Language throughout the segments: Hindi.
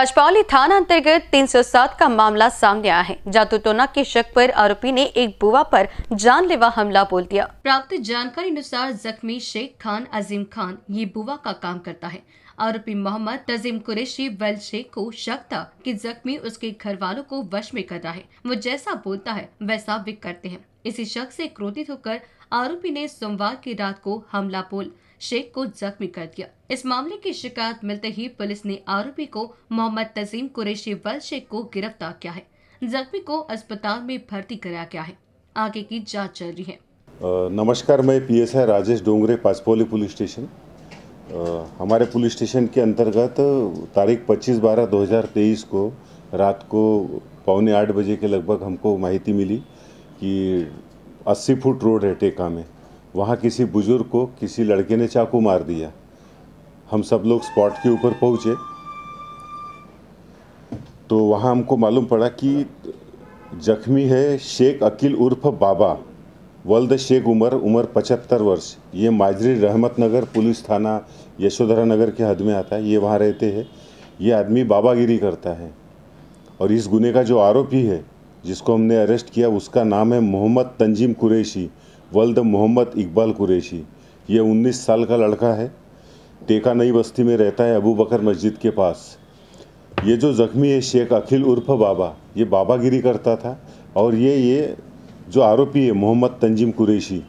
पचपौली थाना अंतर्गत 307 का मामला सामने आया है टोना के शक पर आरोपी ने एक बुआ पर जानलेवा हमला बोल दिया प्राप्त जानकारी अनुसार जख्मी शेख खान अजीम खान ये बुआ का काम करता है आरोपी मोहम्मद तजीम कुरेशी वेल शेख को शक था की जख्मी उसके घर वालों को वश में कर रहा है वो जैसा बोलता है वैसा वे करते हैं इसी शख्स से क्रोधित होकर आरोपी ने सोमवार की रात को हमला बोल शेख को जख्मी कर दिया इस मामले की शिकायत मिलते ही पुलिस ने आरोपी को मोहम्मद तजीम कुरेशी वल शेख को गिरफ्तार किया है जख्मी को अस्पताल में भर्ती कराया गया है आगे की जांच चल रही है नमस्कार मैं PSI Rajesh Dongre Pachpoli police station हमारे पुलिस स्टेशन के अंतर्गत तारीख 25 बारह 2023 को रात को पौने आठ बजे के लगभग हमको माहिती मिली कि 80 फुट रोड है टेका में वहाँ किसी बुज़ुर्ग को किसी लड़के ने चाकू मार दिया हम सब लोग स्पॉट के ऊपर पहुँचे तो वहाँ हमको मालूम पड़ा कि जख्मी है शेख अकील उर्फ बाबा वल्द शेख उमर उमर पचहत्तर वर्ष ये माजरी रहमत नगर पुलिस थाना यशोधरा नगर के हद में आता है ये वहाँ रहते हैं ये आदमी बाबागिरी करता है और इस गुने का जो आरोपी है जिसको हमने अरेस्ट किया उसका नाम है मोहम्मद तंजीम कुरैशी वल्द मोहम्मद इकबाल कुरैशी ये 19 साल का लड़का है टेका नई बस्ती में रहता है अबू बकर मस्जिद के पास ये जो ज़ख्मी है शेख अखिल उर्फ बाबा ये बाबागिरी करता था और ये ये जो आरोपी है मोहम्मद तंजीम कुरैशी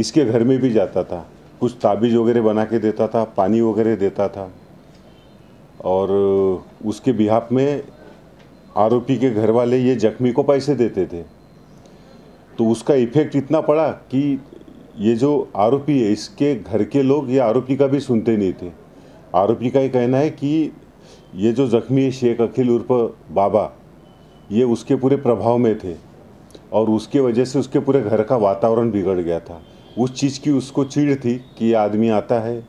इसके घर में भी जाता था कुछ ताबीज़ वगैरह बना के देता था पानी वगैरह देता था और उसके बिहाफ में आरोपी के घर वाले ये जख्मी को पैसे देते थे तो उसका इफेक्ट इतना पड़ा कि ये जो आरोपी है इसके घर के लोग ये आरोपी का भी सुनते नहीं थे आरोपी का ये कहना है कि ये जो जख्मी है शेख अखिल उर्फ बाबा ये उसके पूरे प्रभाव में थे और उसके वजह से उसके पूरे घर का वातावरण बिगड़ गया था उस चीज़ की उसको चीड़ थी कि ये आदमी आता है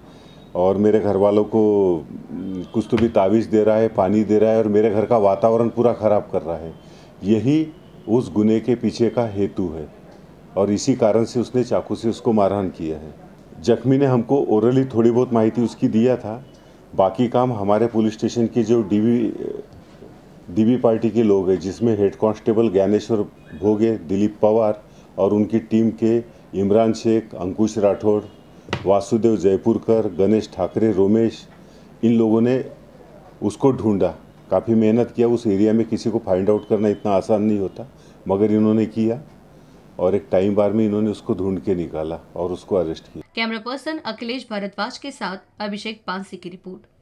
और मेरे घर वालों को कुछ तो भी तावीज़ दे रहा है पानी दे रहा है और मेरे घर का वातावरण पूरा ख़राब कर रहा है यही उस गुने के पीछे का हेतु है और इसी कारण से उसने चाकू से उसको मारहान किया है जख्मी ने हमको ओरली थोड़ी बहुत माहिती उसकी दिया था बाकी काम हमारे पुलिस स्टेशन के जो डीवी डीवी पार्टी के लोग हैं जिसमें हेड कांस्टेबल ज्ञानेश्वर भोगे दिलीप पवार और उनकी टीम के इमरान शेख अंकुश राठौड़ वासुदेव जयपुरकर गणेश ठाकरे रोमेश इन लोगों ने उसको ढूंढा काफ़ी मेहनत किया उस एरिया में किसी को फाइंड आउट करना इतना आसान नहीं होता मगर इन्होंने किया और एक टाइम बार में इन्होंने उसको ढूंढ के निकाला और उसको अरेस्ट किया कैमरा पर्सन अखिलेश भारद्वाज के साथ अभिषेक पांसी की रिपोर्ट